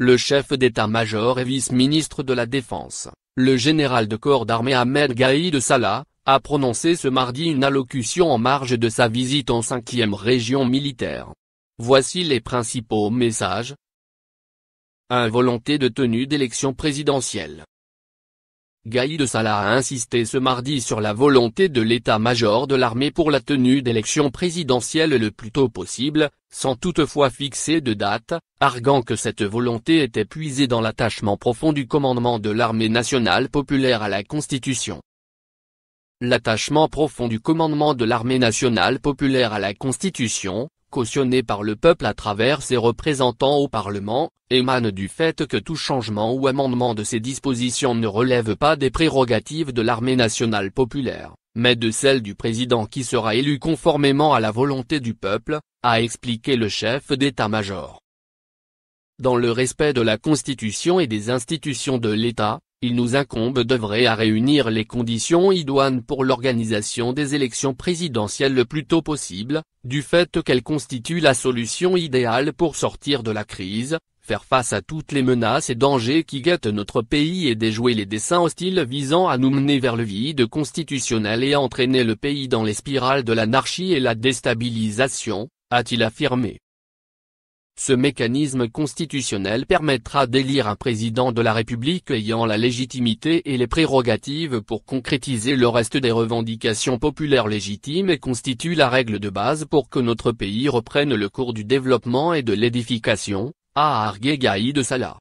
Le chef d'état-major et vice-ministre de la Défense, le général de corps d'armée Ahmed Gaïd Salah, a prononcé ce mardi une allocution en marge de sa visite en 5 région militaire. Voici les principaux messages. Un Volonté de tenue d'élection présidentielle de Salah a insisté ce mardi sur la volonté de l'état-major de l'armée pour la tenue d'élections présidentielles le plus tôt possible, sans toutefois fixer de date, arguant que cette volonté était puisée dans l'attachement profond du commandement de l'armée nationale populaire à la Constitution. L'attachement profond du commandement de l'armée nationale populaire à la Constitution, cautionné par le peuple à travers ses représentants au Parlement, émane du fait que tout changement ou amendement de ces dispositions ne relève pas des prérogatives de l'armée nationale populaire, mais de celle du président qui sera élu conformément à la volonté du peuple, a expliqué le chef d'état-major. Dans le respect de la Constitution et des institutions de l'État, il nous incombe d'œuvrer à réunir les conditions idoines pour l'organisation des élections présidentielles le plus tôt possible, du fait qu'elles constituent la solution idéale pour sortir de la crise, faire face à toutes les menaces et dangers qui guettent notre pays et déjouer les dessins hostiles visant à nous mener vers le vide constitutionnel et entraîner le pays dans les spirales de l'anarchie et la déstabilisation, a-t-il affirmé. Ce mécanisme constitutionnel permettra d'élire un président de la République ayant la légitimité et les prérogatives pour concrétiser le reste des revendications populaires légitimes et constitue la règle de base pour que notre pays reprenne le cours du développement et de l'édification, a argué de Salah.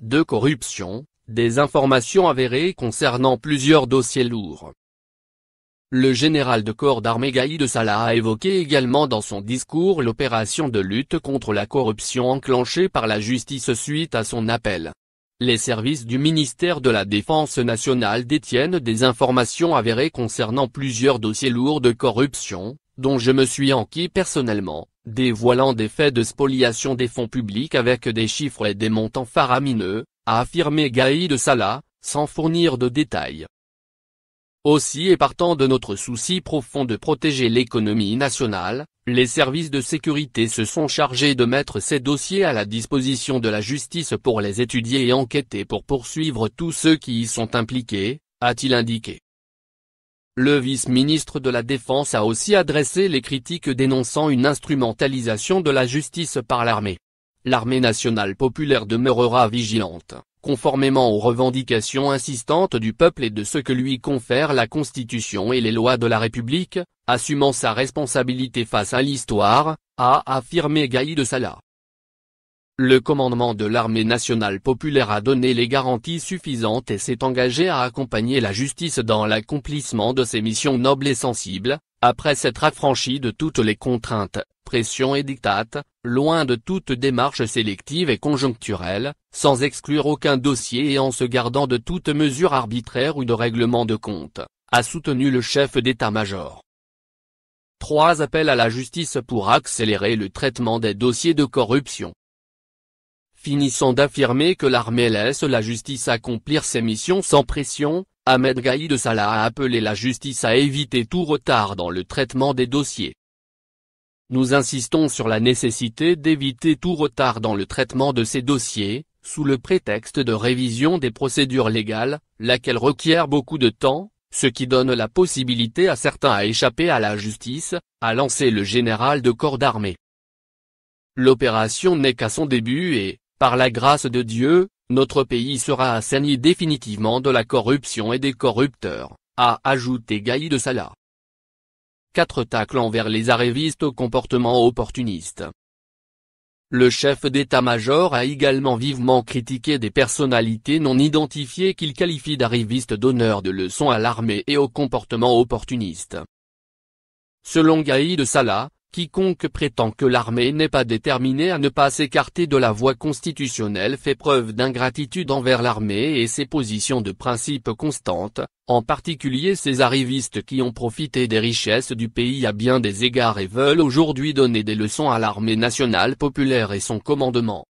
De corruption, des informations avérées concernant plusieurs dossiers lourds. Le général de corps d'armée Gaïd Salah a évoqué également dans son discours l'opération de lutte contre la corruption enclenchée par la justice suite à son appel. Les services du ministère de la Défense nationale détiennent des informations avérées concernant plusieurs dossiers lourds de corruption, dont je me suis enquis personnellement, dévoilant des faits de spoliation des fonds publics avec des chiffres et des montants faramineux, a affirmé Gaïd Salah, sans fournir de détails aussi et partant de notre souci profond de protéger l'économie nationale, les services de sécurité se sont chargés de mettre ces dossiers à la disposition de la justice pour les étudier et enquêter pour poursuivre tous ceux qui y sont impliqués, a-t-il indiqué. Le vice-ministre de la Défense a aussi adressé les critiques dénonçant une instrumentalisation de la justice par l'armée. L'armée nationale populaire demeurera vigilante, conformément aux revendications insistantes du peuple et de ce que lui confère la Constitution et les lois de la République, assumant sa responsabilité face à l'histoire, a affirmé Gaïd Salah. Le commandement de l'armée nationale populaire a donné les garanties suffisantes et s'est engagé à accompagner la justice dans l'accomplissement de ses missions nobles et sensibles, après s'être affranchi de toutes les contraintes, pression et dictate, loin de toute démarche sélective et conjoncturelle, sans exclure aucun dossier et en se gardant de toute mesure arbitraire ou de règlement de compte, a soutenu le chef d'état-major. Trois appels à la justice pour accélérer le traitement des dossiers de corruption. Finissant d'affirmer que l'armée laisse la justice accomplir ses missions sans pression, Ahmed Gaïd Salah a appelé la justice à éviter tout retard dans le traitement des dossiers. Nous insistons sur la nécessité d'éviter tout retard dans le traitement de ces dossiers, sous le prétexte de révision des procédures légales, laquelle requiert beaucoup de temps, ce qui donne la possibilité à certains à échapper à la justice, a lancer le général de corps d'armée. L'opération n'est qu'à son début et, par la grâce de Dieu, notre pays sera assaini définitivement de la corruption et des corrupteurs, a ajouté Gaïd de Salah. Quatre tacles envers les arrivistes au comportement opportuniste. Le chef d'état-major a également vivement critiqué des personnalités non identifiées qu'il qualifie d'arrivistes donneurs de leçons à l'armée et au comportement opportuniste. Selon Gaïd Salah, Quiconque prétend que l'armée n'est pas déterminée à ne pas s'écarter de la voie constitutionnelle fait preuve d'ingratitude envers l'armée et ses positions de principe constantes, en particulier ces arrivistes qui ont profité des richesses du pays à bien des égards et veulent aujourd'hui donner des leçons à l'armée nationale populaire et son commandement.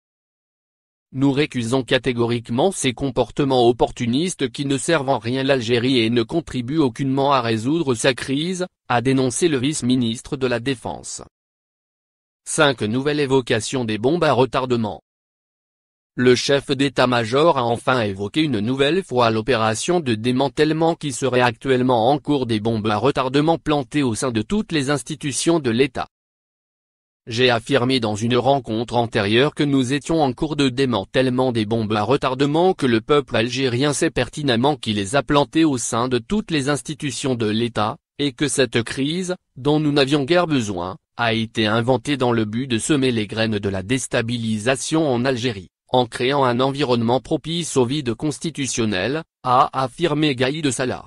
Nous récusons catégoriquement ces comportements opportunistes qui ne servent en rien l'Algérie et ne contribuent aucunement à résoudre sa crise, a dénoncé le vice-ministre de la Défense. 5. Nouvelle évocation des bombes à retardement. Le chef d'état-major a enfin évoqué une nouvelle fois l'opération de démantèlement qui serait actuellement en cours des bombes à retardement plantées au sein de toutes les institutions de l'État. J'ai affirmé dans une rencontre antérieure que nous étions en cours de démantèlement des bombes à retardement que le peuple algérien sait pertinemment qui les a plantées au sein de toutes les institutions de l'État, et que cette crise, dont nous n'avions guère besoin, a été inventée dans le but de semer les graines de la déstabilisation en Algérie, en créant un environnement propice au vide constitutionnel, a affirmé Gaïd Salah.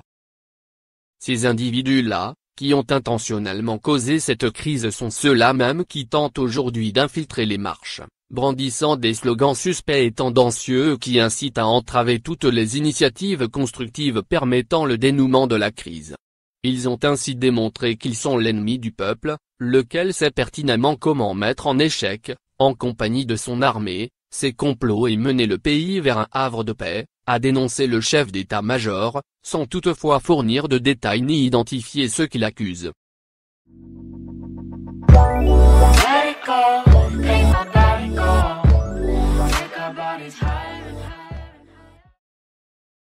Ces individus-là, qui ont intentionnellement causé cette crise sont ceux-là même qui tentent aujourd'hui d'infiltrer les marches, brandissant des slogans suspects et tendancieux qui incitent à entraver toutes les initiatives constructives permettant le dénouement de la crise. Ils ont ainsi démontré qu'ils sont l'ennemi du peuple, lequel sait pertinemment comment mettre en échec, en compagnie de son armée, ses complots et mener le pays vers un havre de paix, a dénoncé le chef d'état-major, sans toutefois fournir de détails ni identifier ceux qui l'accusent.